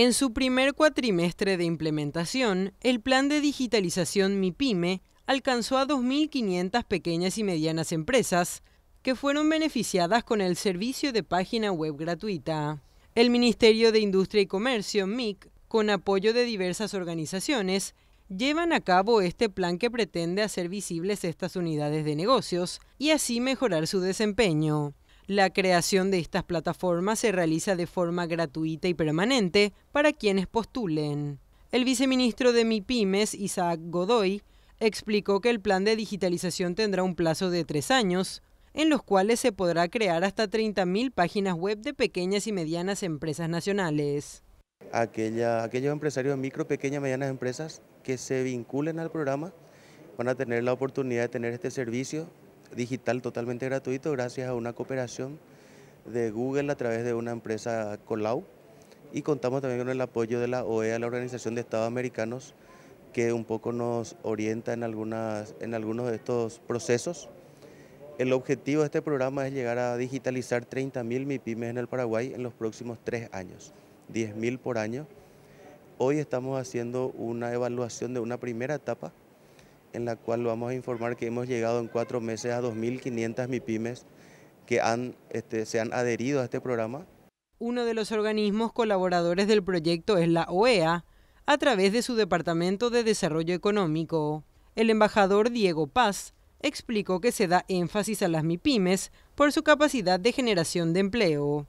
En su primer cuatrimestre de implementación, el plan de digitalización MIPYME alcanzó a 2.500 pequeñas y medianas empresas que fueron beneficiadas con el servicio de página web gratuita. El Ministerio de Industria y Comercio, MIC, con apoyo de diversas organizaciones, llevan a cabo este plan que pretende hacer visibles estas unidades de negocios y así mejorar su desempeño. La creación de estas plataformas se realiza de forma gratuita y permanente para quienes postulen. El viceministro de MIPIMES, Isaac Godoy, explicó que el plan de digitalización tendrá un plazo de tres años, en los cuales se podrá crear hasta 30.000 páginas web de pequeñas y medianas empresas nacionales. aquellos empresarios de micro, pequeñas, y medianas empresas que se vinculen al programa van a tener la oportunidad de tener este servicio digital totalmente gratuito gracias a una cooperación de Google a través de una empresa Colau y contamos también con el apoyo de la OEA, la Organización de Estados Americanos, que un poco nos orienta en, algunas, en algunos de estos procesos. El objetivo de este programa es llegar a digitalizar 30.000 MIPIMES en el Paraguay en los próximos tres años, 10.000 por año. Hoy estamos haciendo una evaluación de una primera etapa en la cual vamos a informar que hemos llegado en cuatro meses a 2.500 MIPIMES que han, este, se han adherido a este programa. Uno de los organismos colaboradores del proyecto es la OEA, a través de su Departamento de Desarrollo Económico. El embajador Diego Paz explicó que se da énfasis a las MIPIMES por su capacidad de generación de empleo.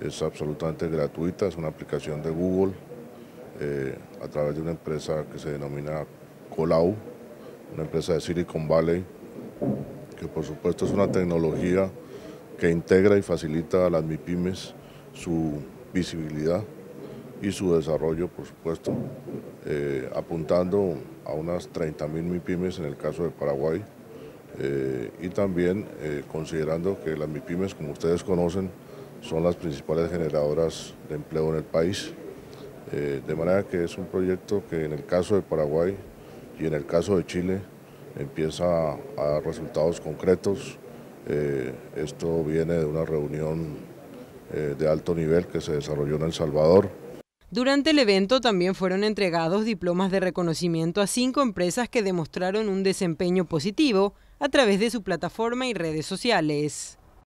Es absolutamente gratuita, es una aplicación de Google eh, a través de una empresa que se denomina Colau, una empresa de Silicon Valley, que por supuesto es una tecnología que integra y facilita a las MIPIMES su visibilidad y su desarrollo, por supuesto, eh, apuntando a unas 30.000 MIPIMES en el caso de Paraguay eh, y también eh, considerando que las MIPIMES, como ustedes conocen, son las principales generadoras de empleo en el país. de manera que es un proyecto que en el caso de Paraguay y en el caso de Chile empieza a dar resultados concretos. Eh, esto viene de una reunión eh, de alto nivel que se desarrolló en El Salvador. Durante el evento también fueron entregados diplomas de reconocimiento a cinco empresas que demostraron un desempeño positivo a través de su plataforma y redes sociales.